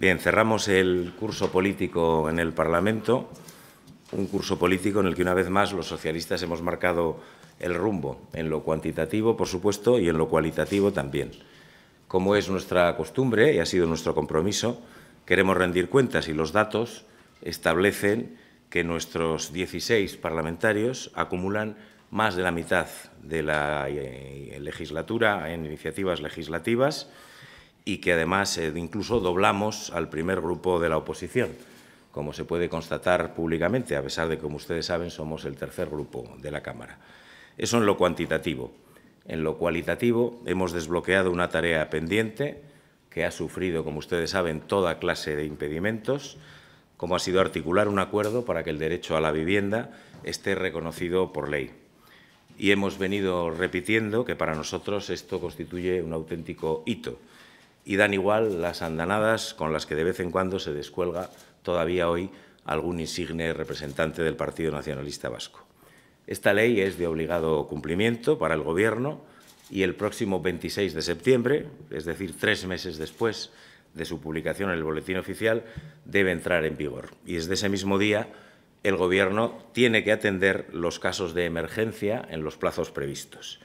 Bien, cerramos el curso político en el Parlamento, un curso político en el que una vez más los socialistas hemos marcado el rumbo, en lo cuantitativo, por supuesto, y en lo cualitativo también. Como es nuestra costumbre y ha sido nuestro compromiso, queremos rendir cuentas y los datos establecen que nuestros 16 parlamentarios acumulan más de la mitad de la eh, legislatura en iniciativas legislativas, y que además eh, incluso doblamos al primer grupo de la oposición, como se puede constatar públicamente, a pesar de que, como ustedes saben, somos el tercer grupo de la Cámara. Eso en lo cuantitativo. En lo cualitativo hemos desbloqueado una tarea pendiente que ha sufrido, como ustedes saben, toda clase de impedimentos, como ha sido articular un acuerdo para que el derecho a la vivienda esté reconocido por ley. Y hemos venido repitiendo que para nosotros esto constituye un auténtico hito y dan igual las andanadas con las que de vez en cuando se descuelga todavía hoy algún insigne representante del Partido Nacionalista Vasco. Esta ley es de obligado cumplimiento para el Gobierno y el próximo 26 de septiembre, es decir, tres meses después de su publicación en el Boletín Oficial, debe entrar en vigor. Y es de ese mismo día el Gobierno tiene que atender los casos de emergencia en los plazos previstos.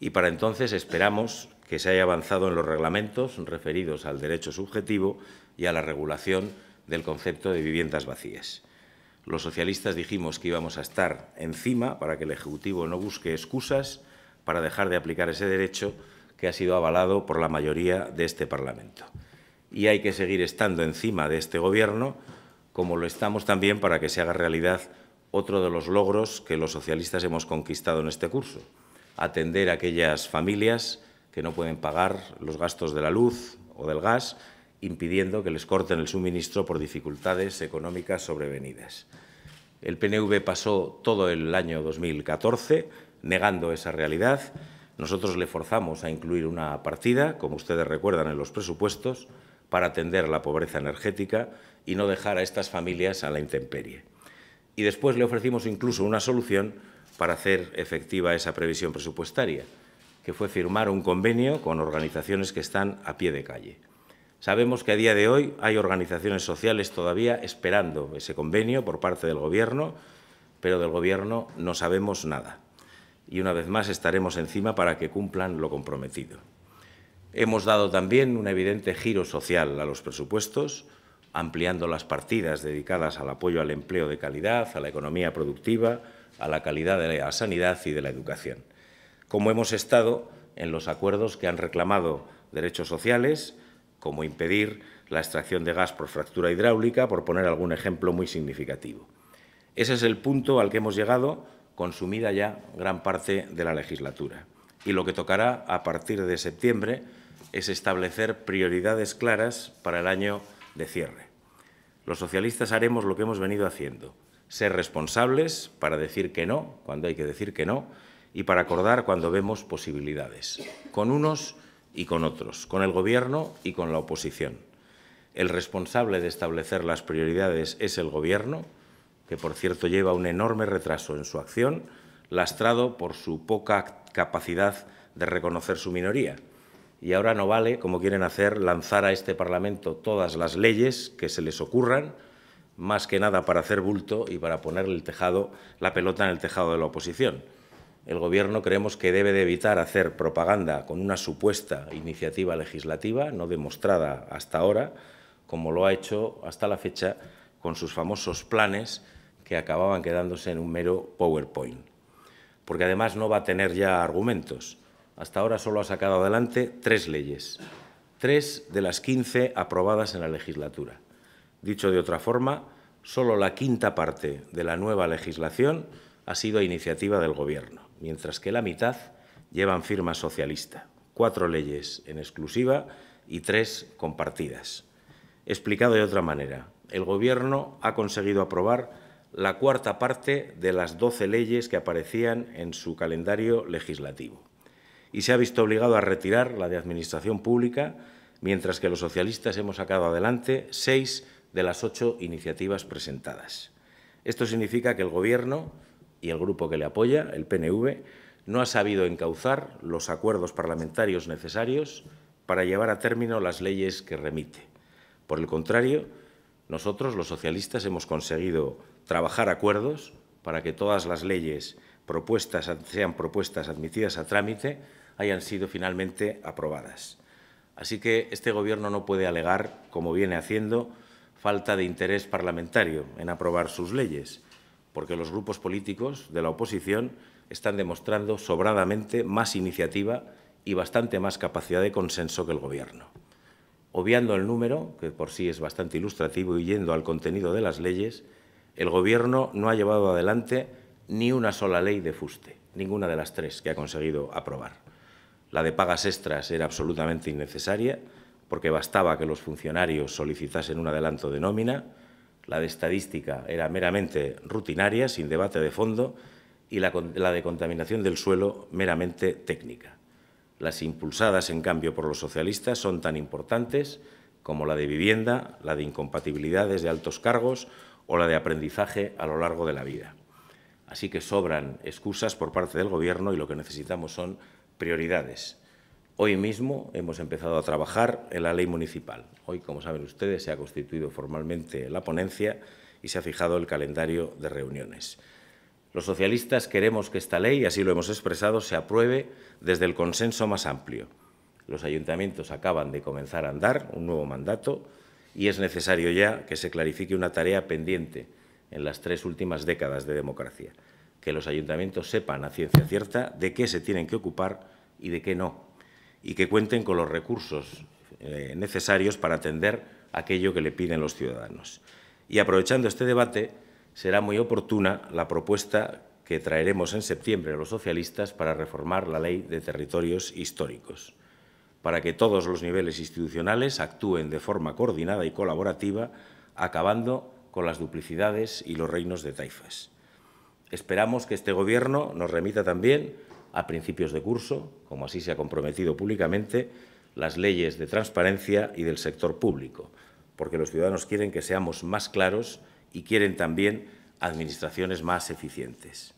Y para entonces esperamos que se haya avanzado en los reglamentos referidos al derecho subjetivo y a la regulación del concepto de viviendas vacías. Los socialistas dijimos que íbamos a estar encima para que el Ejecutivo no busque excusas para dejar de aplicar ese derecho que ha sido avalado por la mayoría de este Parlamento. Y hay que seguir estando encima de este Gobierno, como lo estamos también para que se haga realidad otro de los logros que los socialistas hemos conquistado en este curso, atender a aquellas familias que no pueden pagar los gastos de la luz o del gas, impidiendo que les corten el suministro por dificultades económicas sobrevenidas. El PNV pasó todo el año 2014 negando esa realidad. Nosotros le forzamos a incluir una partida, como ustedes recuerdan, en los presupuestos para atender la pobreza energética y no dejar a estas familias a la intemperie. Y después le ofrecimos incluso una solución para hacer efectiva esa previsión presupuestaria que fue firmar un convenio con organizaciones que están a pie de calle. Sabemos que a día de hoy hay organizaciones sociales todavía esperando ese convenio por parte del Gobierno, pero del Gobierno no sabemos nada. Y una vez más estaremos encima para que cumplan lo comprometido. Hemos dado también un evidente giro social a los presupuestos, ampliando las partidas dedicadas al apoyo al empleo de calidad, a la economía productiva, a la calidad de la sanidad y de la educación como hemos estado en los acuerdos que han reclamado derechos sociales, como impedir la extracción de gas por fractura hidráulica, por poner algún ejemplo muy significativo. Ese es el punto al que hemos llegado, consumida ya gran parte de la legislatura. Y lo que tocará a partir de septiembre es establecer prioridades claras para el año de cierre. Los socialistas haremos lo que hemos venido haciendo, ser responsables para decir que no, cuando hay que decir que no, y para acordar cuando vemos posibilidades, con unos y con otros, con el Gobierno y con la oposición. El responsable de establecer las prioridades es el Gobierno, que por cierto lleva un enorme retraso en su acción, lastrado por su poca capacidad de reconocer su minoría. Y ahora no vale, como quieren hacer, lanzar a este Parlamento todas las leyes que se les ocurran, más que nada para hacer bulto y para ponerle el tejado, la pelota en el tejado de la oposición el Gobierno creemos que debe de evitar hacer propaganda con una supuesta iniciativa legislativa no demostrada hasta ahora, como lo ha hecho hasta la fecha con sus famosos planes que acababan quedándose en un mero PowerPoint. Porque además no va a tener ya argumentos. Hasta ahora solo ha sacado adelante tres leyes, tres de las 15 aprobadas en la legislatura. Dicho de otra forma, solo la quinta parte de la nueva legislación ha sido iniciativa del Gobierno, mientras que la mitad llevan firma socialista, cuatro leyes en exclusiva y tres compartidas. Explicado de otra manera, el Gobierno ha conseguido aprobar la cuarta parte de las doce leyes que aparecían en su calendario legislativo y se ha visto obligado a retirar la de Administración Pública, mientras que los socialistas hemos sacado adelante seis de las ocho iniciativas presentadas. Esto significa que el Gobierno y el grupo que le apoya, el PNV, no ha sabido encauzar los acuerdos parlamentarios necesarios para llevar a término las leyes que remite. Por el contrario, nosotros, los socialistas, hemos conseguido trabajar acuerdos para que todas las leyes propuestas, sean propuestas admitidas a trámite hayan sido finalmente aprobadas. Así que este Gobierno no puede alegar, como viene haciendo, falta de interés parlamentario en aprobar sus leyes, porque los grupos políticos de la oposición están demostrando sobradamente más iniciativa y bastante más capacidad de consenso que el Gobierno. Obviando el número, que por sí es bastante ilustrativo, y yendo al contenido de las leyes, el Gobierno no ha llevado adelante ni una sola ley de fuste, ninguna de las tres que ha conseguido aprobar. La de pagas extras era absolutamente innecesaria, porque bastaba que los funcionarios solicitasen un adelanto de nómina, la de estadística era meramente rutinaria, sin debate de fondo, y la, de contaminación del suelo meramente técnica. Las impulsadas, en cambio, por los socialistas son tan importantes como la de vivienda, la de incompatibilidades de altos cargos o la de aprendizaje a lo largo de la vida. Así que sobran excusas por parte del Gobierno y lo que necesitamos son prioridades. Hoy mismo hemos empezado a trabajar en la ley municipal. Hoy, como saben ustedes, se ha constituido formalmente la ponencia y se ha fijado el calendario de reuniones. Los socialistas queremos que esta ley, así lo hemos expresado, se apruebe desde el consenso más amplio. Los ayuntamientos acaban de comenzar a andar un nuevo mandato y es necesario ya que se clarifique una tarea pendiente en las tres últimas décadas de democracia, que los ayuntamientos sepan a ciencia cierta de qué se tienen que ocupar y de qué no, y que cuenten con los recursos eh, necesarios para atender aquello que le piden los ciudadanos. Y aprovechando este debate, será muy oportuna la propuesta que traeremos en septiembre a los socialistas para reformar la Ley de Territorios Históricos, para que todos los niveles institucionales actúen de forma coordinada y colaborativa, acabando con las duplicidades y los reinos de taifas. Esperamos que este Gobierno nos remita también a principios de curso, como así se ha comprometido públicamente, las leyes de transparencia y del sector público, porque los ciudadanos quieren que seamos más claros y quieren también administraciones más eficientes.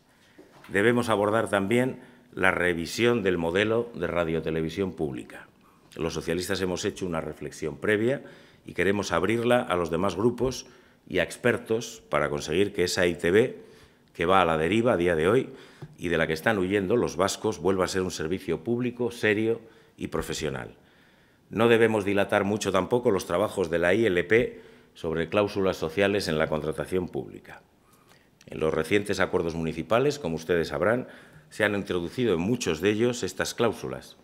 Debemos abordar también la revisión del modelo de radiotelevisión pública. Los socialistas hemos hecho una reflexión previa y queremos abrirla a los demás grupos y a expertos para conseguir que esa ITB que va a la deriva a día de hoy y de la que están huyendo los vascos vuelva a ser un servicio público serio y profesional. No debemos dilatar mucho tampoco los trabajos de la ILP sobre cláusulas sociales en la contratación pública. En los recientes acuerdos municipales, como ustedes sabrán, se han introducido en muchos de ellos estas cláusulas,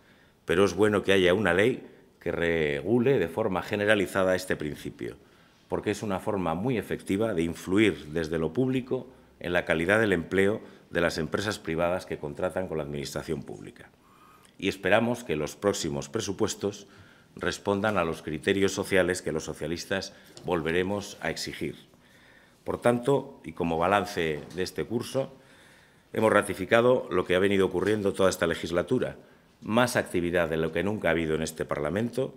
pero es bueno que haya una ley que regule de forma generalizada este principio, porque es una forma muy efectiva de influir desde lo público en la calidad del empleo de las empresas privadas que contratan con la Administración pública. Y esperamos que los próximos presupuestos respondan a los criterios sociales que los socialistas volveremos a exigir. Por tanto, y como balance de este curso, hemos ratificado lo que ha venido ocurriendo toda esta legislatura, más actividad de lo que nunca ha habido en este Parlamento,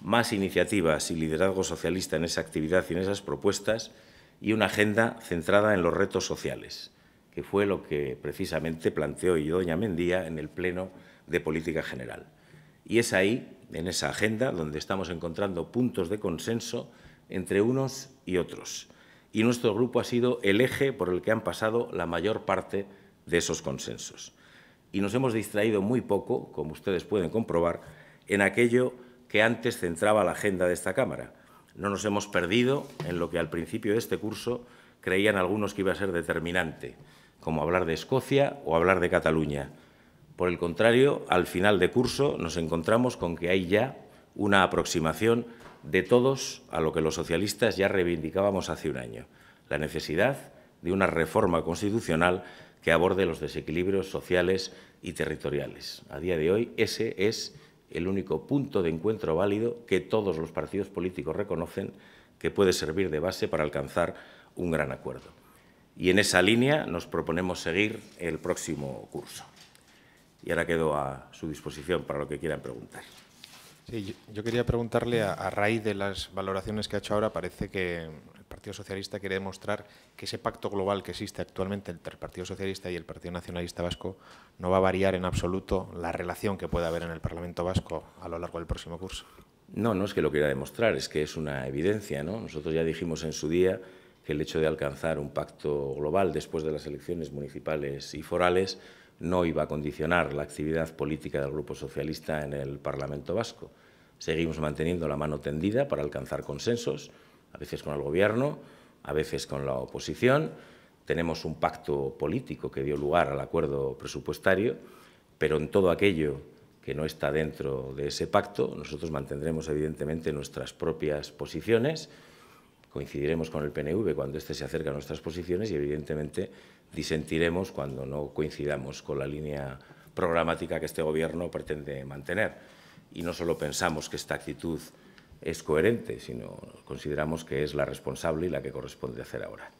más iniciativas y liderazgo socialista en esa actividad y en esas propuestas, y una agenda centrada en los retos sociales, que fue lo que precisamente planteó yo, doña Mendía, en el Pleno de Política General. Y es ahí, en esa agenda, donde estamos encontrando puntos de consenso entre unos y otros. Y nuestro grupo ha sido el eje por el que han pasado la mayor parte de esos consensos. Y nos hemos distraído muy poco, como ustedes pueden comprobar, en aquello que antes centraba la agenda de esta Cámara, no nos hemos perdido en lo que al principio de este curso creían algunos que iba a ser determinante, como hablar de Escocia o hablar de Cataluña. Por el contrario, al final de curso nos encontramos con que hay ya una aproximación de todos a lo que los socialistas ya reivindicábamos hace un año, la necesidad de una reforma constitucional que aborde los desequilibrios sociales y territoriales. A día de hoy, ese es el único punto de encuentro válido que todos los partidos políticos reconocen que puede servir de base para alcanzar un gran acuerdo. Y en esa línea nos proponemos seguir el próximo curso. Y ahora quedo a su disposición para lo que quieran preguntar yo quería preguntarle, a, raíz de las valoraciones que ha hecho ahora, parece que el Partido Socialista quiere demostrar que ese pacto global que existe actualmente entre el Partido Socialista y el Partido Nacionalista Vasco no va a variar en absoluto la relación que pueda haber en el Parlamento Vasco a lo largo del próximo curso. No, no es que lo quiera demostrar, es que es una evidencia. Nosotros ya dijimos en su día que el hecho de alcanzar un pacto global después de las elecciones municipales y forales no iba a condicionar la actividad política del Grupo Socialista en el Parlamento Vasco. Seguimos manteniendo la mano tendida para alcanzar consensos, a veces con el Gobierno, a veces con la oposición. Tenemos un pacto político que dio lugar al acuerdo presupuestario, pero en todo aquello que no está dentro de ese pacto, nosotros mantendremos evidentemente nuestras propias posiciones, coincidiremos con el PNV cuando éste se acerca a nuestras posiciones y evidentemente disentiremos cuando no coincidamos con la línea programática que este Gobierno pretende mantener y no solo pensamos que esta actitud es coherente, sino consideramos que es la responsable y la que corresponde hacer ahora.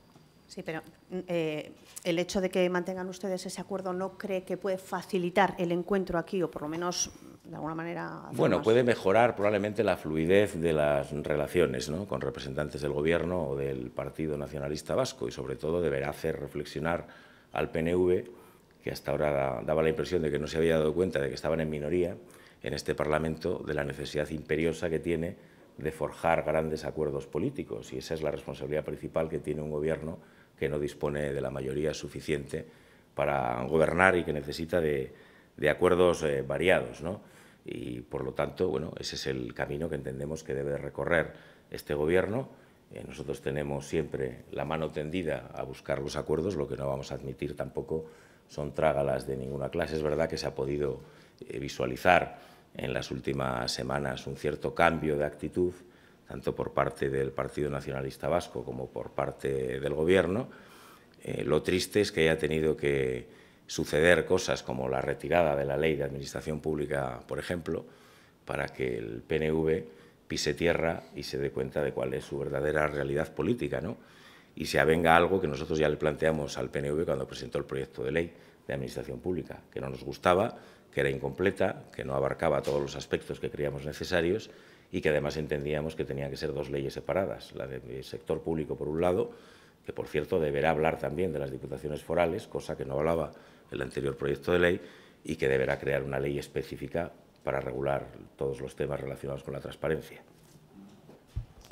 Sí, pero mm, eh, el hecho de que mantengan ustedes ese acuerdo no cree que puede facilitar el encuentro aquí o por lo menos mm, de alguna manera... Bueno, puede mejorar probablemente la fluidez de las relaciones con representantes del Gobierno o del Partido Nacionalista Vasco y sobre todo deberá hacer reflexionar al PNV, que hasta ahora daba la impresión de que no se había dado cuenta de que estaban en minoría, en este Parlamento de la necesidad imperiosa que tiene de forjar grandes acuerdos políticos y esa es la responsabilidad principal que tiene un gobierno que no dispone de la mayoría suficiente para gobernar y que necesita de, acuerdos eh, variados. Y por lo tanto, bueno, ese es el camino que entendemos que debe recorrer este gobierno. Eh, nosotros tenemos siempre la mano tendida a buscar los acuerdos, lo que no vamos a admitir tampoco son trágalas de ninguna clase. Es verdad que se ha podido eh, visualizar en las últimas semanas un cierto cambio de actitud, tanto por parte del Partido Nacionalista Vasco como por parte del Gobierno. Eh, lo triste es que haya tenido que suceder cosas como la retirada de la ley de administración pública, por ejemplo, para que el PNV pise tierra y se dé cuenta de cuál es su verdadera realidad política. ¿no? y se avenga algo que nosotros ya le planteamos al PNV cuando presentó el proyecto de ley de Administración Pública, que no nos gustaba, que era incompleta, que no abarcaba todos los aspectos que creíamos necesarios y que además entendíamos que tenían que ser dos leyes separadas, la del sector público por un lado, que por cierto deberá hablar también de las diputaciones forales, cosa que no hablaba el anterior proyecto de ley, y que deberá crear una ley específica para regular todos los temas relacionados con la transparencia.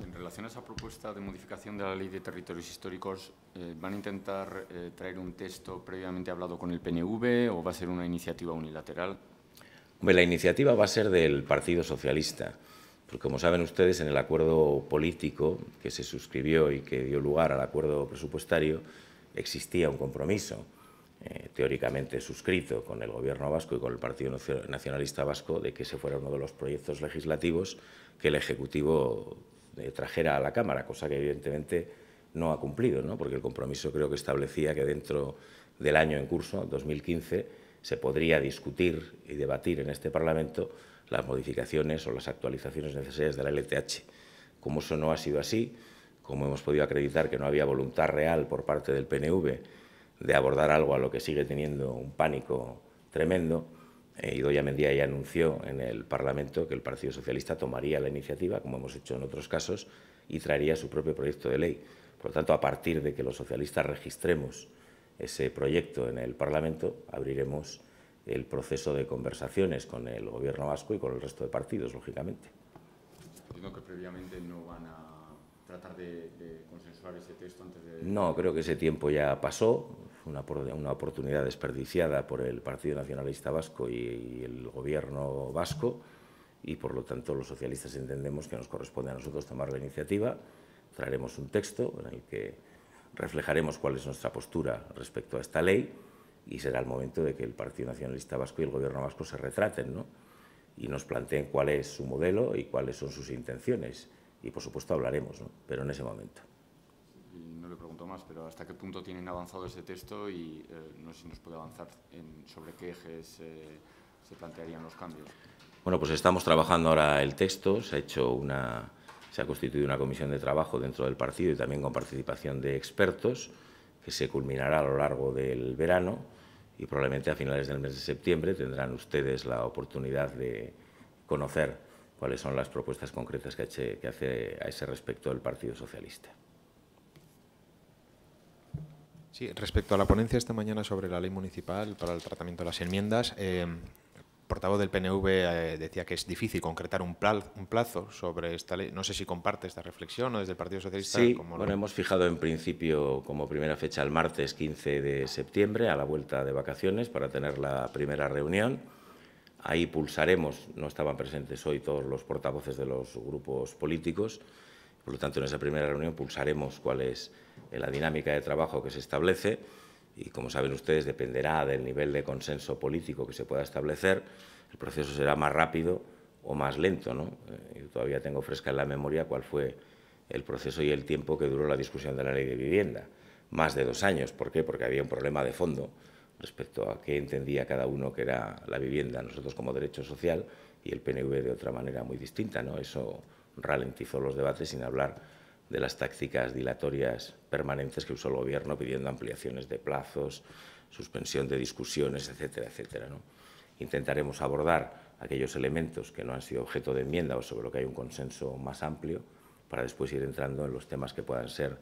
En relación a esa propuesta de modificación de la Ley de Territorios Históricos, eh, ¿van a intentar eh, traer un texto previamente hablado con el PNV o va a ser una iniciativa unilateral? la iniciativa va a ser del Partido Socialista, porque como saben ustedes, en el acuerdo político que se suscribió y que dio lugar al acuerdo presupuestario, existía un compromiso eh, teóricamente suscrito con el Gobierno vasco y con el Partido Nacionalista Vasco de que ese fuera uno de los proyectos legislativos que el Ejecutivo eh, trajera a la Cámara, cosa que evidentemente no ha cumplido, porque el compromiso creo que establecía que dentro del año en curso, 2015, se podría discutir y debatir en este Parlamento las modificaciones o las actualizaciones necesarias de la LTH. Como eso no ha sido así, como hemos podido acreditar que no había voluntad real por parte del PNV de abordar algo a lo que sigue teniendo un pánico tremendo, eh, Mendía ya anunció en el Parlamento que el Partido Socialista tomaría la iniciativa, como hemos hecho en otros casos, y traería su propio proyecto de ley. Por lo tanto, a partir de que los socialistas registremos ese proyecto en el Parlamento, abriremos el proceso de conversaciones con el Gobierno vasco y con el resto de partidos, lógicamente. Digo que previamente no van a tratar de consensuar ese texto antes de... No, creo que ese tiempo ya pasó una, oportunidad desperdiciada por el Partido Nacionalista Vasco y, el Gobierno vasco, y por lo tanto los socialistas entendemos que nos corresponde a nosotros tomar la iniciativa. Traeremos un texto en el que reflejaremos cuál es nuestra postura respecto a esta ley y será el momento de que el Partido Nacionalista Vasco y el Gobierno Vasco se retraten y nos planteen cuál es su modelo y cuáles son sus intenciones. Y por supuesto hablaremos, ¿no? pero en ese momento no le pregunto más, pero ¿hasta qué punto tienen avanzado ese texto y eh, no sé si nos puede avanzar sobre qué ejes eh, se plantearían los cambios? Bueno, pues estamos trabajando ahora el texto, se ha hecho se ha constituido una comisión de trabajo dentro del partido y también con participación de expertos que se culminará a lo largo del verano y probablemente a finales del mes de septiembre tendrán ustedes la oportunidad de conocer cuáles son las propuestas concretas que hace a ese respecto el Partido Socialista. Sí, respecto a la ponencia esta mañana sobre la ley municipal para el tratamiento de las enmiendas, el eh, portavoz del PNV eh, decía que es difícil concretar un plazo, sobre esta ley. No sé si comparte esta reflexión o desde el Partido Socialista. Sí, como bueno, lo... hemos fijado en principio como primera fecha el martes 15 de septiembre, a la vuelta de vacaciones, para tener la primera reunión. Ahí pulsaremos, no estaban presentes hoy todos los portavoces de los grupos políticos, por lo tanto, en esa primera reunión pulsaremos cuál es eh, la dinámica de trabajo que se establece y, como saben ustedes, dependerá del nivel de consenso político que se pueda establecer. El proceso será más rápido o más lento. ¿no? Eh, y todavía tengo fresca en la memoria cuál fue el proceso y el tiempo que duró la discusión de la ley de vivienda. Más de dos años. ¿Por qué? Porque había un problema de fondo respecto a qué entendía cada uno que era la vivienda, nosotros como derecho social y el PNV de otra manera muy distinta. ¿no? Eso ralentizó los debates sin hablar de las tácticas dilatorias permanentes que usó el Gobierno pidiendo ampliaciones de plazos, suspensión de discusiones, etcétera, etcétera. ¿no? Intentaremos abordar aquellos elementos que no han sido objeto de enmienda o sobre lo que hay un consenso más amplio para después ir entrando en los temas que puedan ser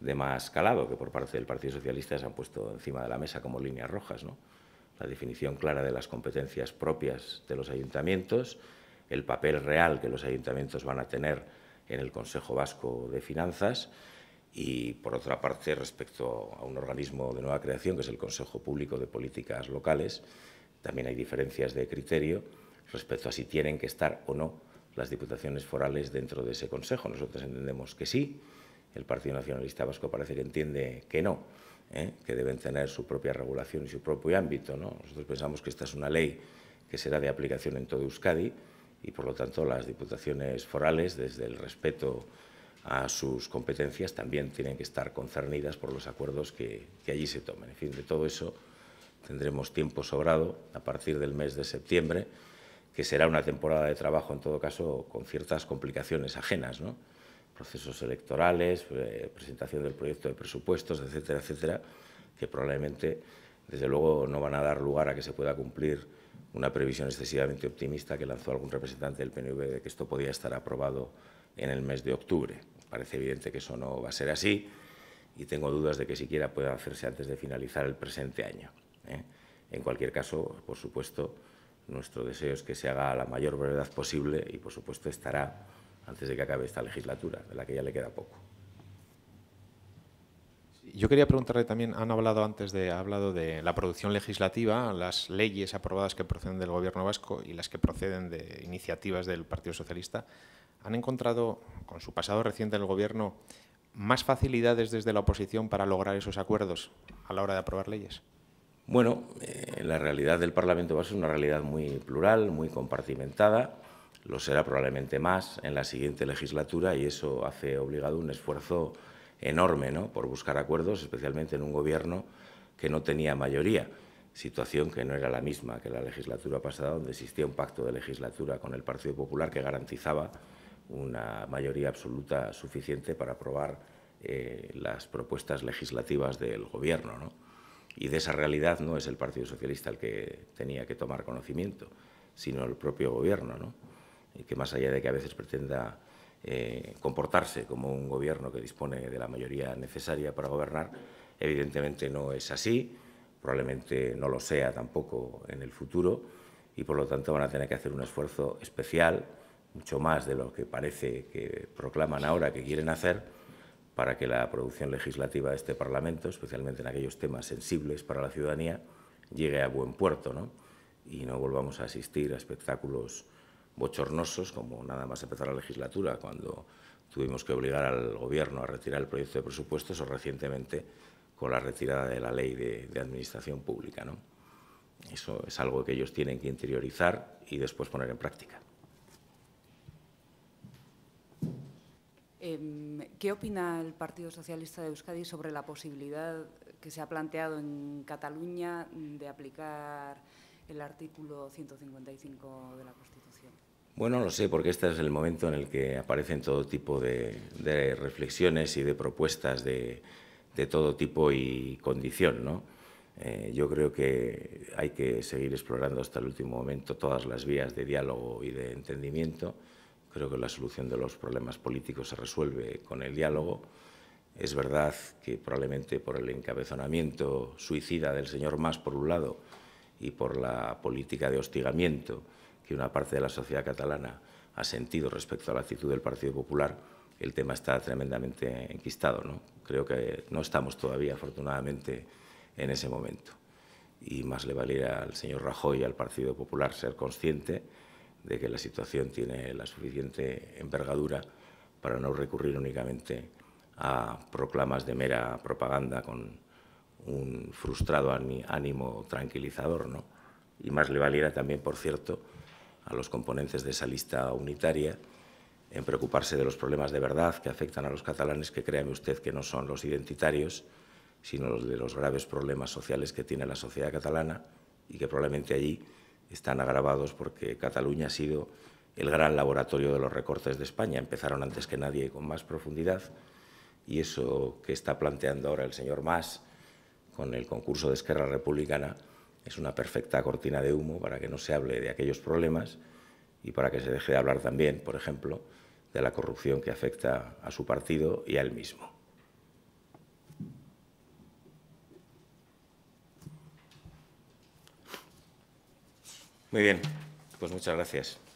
de más calado, que por parte del Partido Socialista se han puesto encima de la mesa como líneas rojas. ¿no? La definición clara de las competencias propias de los ayuntamientos, el papel real que los ayuntamientos van a tener en el Consejo Vasco de Finanzas y, por otra parte, respecto a un organismo de nueva creación, que es el Consejo Público de Políticas Locales, también hay diferencias de criterio respecto a si tienen que estar o no las diputaciones forales dentro de ese Consejo. Nosotros entendemos que sí, el Partido Nacionalista Vasco parece que entiende que no, ¿eh? que deben tener su propia regulación y su propio ámbito. Nosotros pensamos que esta es una ley que será de aplicación en todo Euskadi, y por lo tanto las diputaciones forales, desde el respeto a sus competencias, también tienen que estar concernidas por los acuerdos que, allí se tomen. En fin, de todo eso tendremos tiempo sobrado a partir del mes de septiembre, que será una temporada de trabajo, en todo caso, con ciertas complicaciones ajenas, ¿no? procesos electorales, eh, presentación del proyecto de presupuestos, etcétera, etcétera, que probablemente, desde luego, no van a dar lugar a que se pueda cumplir una previsión excesivamente optimista que lanzó algún representante del PNV de que esto podía estar aprobado en el mes de octubre. Parece evidente que eso no va a ser así y tengo dudas de que siquiera pueda hacerse antes de finalizar el presente año. ¿eh? En cualquier caso, por supuesto, nuestro deseo es que se haga a la mayor brevedad posible y, por supuesto, estará antes de que acabe esta legislatura, de la que ya le queda poco. Yo quería preguntarle también, han hablado antes de, hablado de la producción legislativa, las leyes aprobadas que proceden del Gobierno vasco y las que proceden de iniciativas del Partido Socialista. ¿Han encontrado, con su pasado reciente en el Gobierno, más facilidades desde la oposición para lograr esos acuerdos a la hora de aprobar leyes? Bueno, eh, la realidad del Parlamento Vasco es una realidad muy plural, muy compartimentada. Lo será probablemente más en la siguiente legislatura y eso hace obligado un esfuerzo enorme ¿no? por buscar acuerdos, especialmente en un gobierno que no tenía mayoría, situación que no era la misma que la legislatura pasada, donde existía un pacto de legislatura con el Partido Popular que garantizaba una mayoría absoluta suficiente para aprobar eh, las propuestas legislativas del Gobierno. ¿no? Y de esa realidad no es el Partido Socialista el que tenía que tomar conocimiento, sino el propio Gobierno, ¿no? y que más allá de que a veces pretenda eh, comportarse como un gobierno que dispone de la mayoría necesaria para gobernar. Evidentemente no es así, probablemente no lo sea tampoco en el futuro y por lo tanto van a tener que hacer un esfuerzo especial, mucho más de lo que parece que proclaman ahora que quieren hacer, para que la producción legislativa de este Parlamento, especialmente en aquellos temas sensibles para la ciudadanía, llegue a buen puerto ¿no? y no volvamos a asistir a espectáculos bochornosos, como nada más empezar la legislatura, cuando tuvimos que obligar al Gobierno a retirar el proyecto de presupuestos, o recientemente con la retirada de la ley de, administración pública. Eso es algo que ellos tienen que interiorizar y después poner en práctica. Em, ¿Qué opina el Partido Socialista de Euskadi sobre la posibilidad que se ha planteado en Cataluña de aplicar el artículo 155 de la Constitución? Bueno, lo sé, porque este es el momento en el que aparecen todo tipo de, reflexiones y de propuestas de, todo tipo y condición, eh, yo creo que hay que seguir explorando hasta el último momento todas las vías de diálogo y de entendimiento. Creo que la solución de los problemas políticos se resuelve con el diálogo. Es verdad que probablemente por el encabezonamiento suicida del señor Mas, por un lado, y por la política de hostigamiento, que una parte de la sociedad catalana ha sentido respecto a la actitud del Partido Popular, el tema está tremendamente enquistado. ¿no? Creo que no estamos todavía, afortunadamente, en ese momento. Y más le valiera al señor Rajoy y al Partido Popular ser consciente de que la situación tiene la suficiente envergadura para no recurrir únicamente a proclamas de mera propaganda con un frustrado ánimo tranquilizador. ¿no? Y más le valiera también, por cierto, a los componentes de esa lista unitaria en preocuparse de los problemas de verdad que afectan a los catalanes, que créame usted que no son los identitarios, sino los de los graves problemas sociales que tiene la sociedad catalana y que probablemente allí están agravados porque Cataluña ha sido el gran laboratorio de los recortes de España. Empezaron antes que nadie con más profundidad y eso que está planteando ahora el señor Mas con el concurso de Esquerra Republicana es una perfecta cortina de humo para que no se hable de aquellos problemas y para que se deje de hablar también, por ejemplo, de la corrupción que afecta a su partido y a él mismo. Muy bien, pues muchas gracias.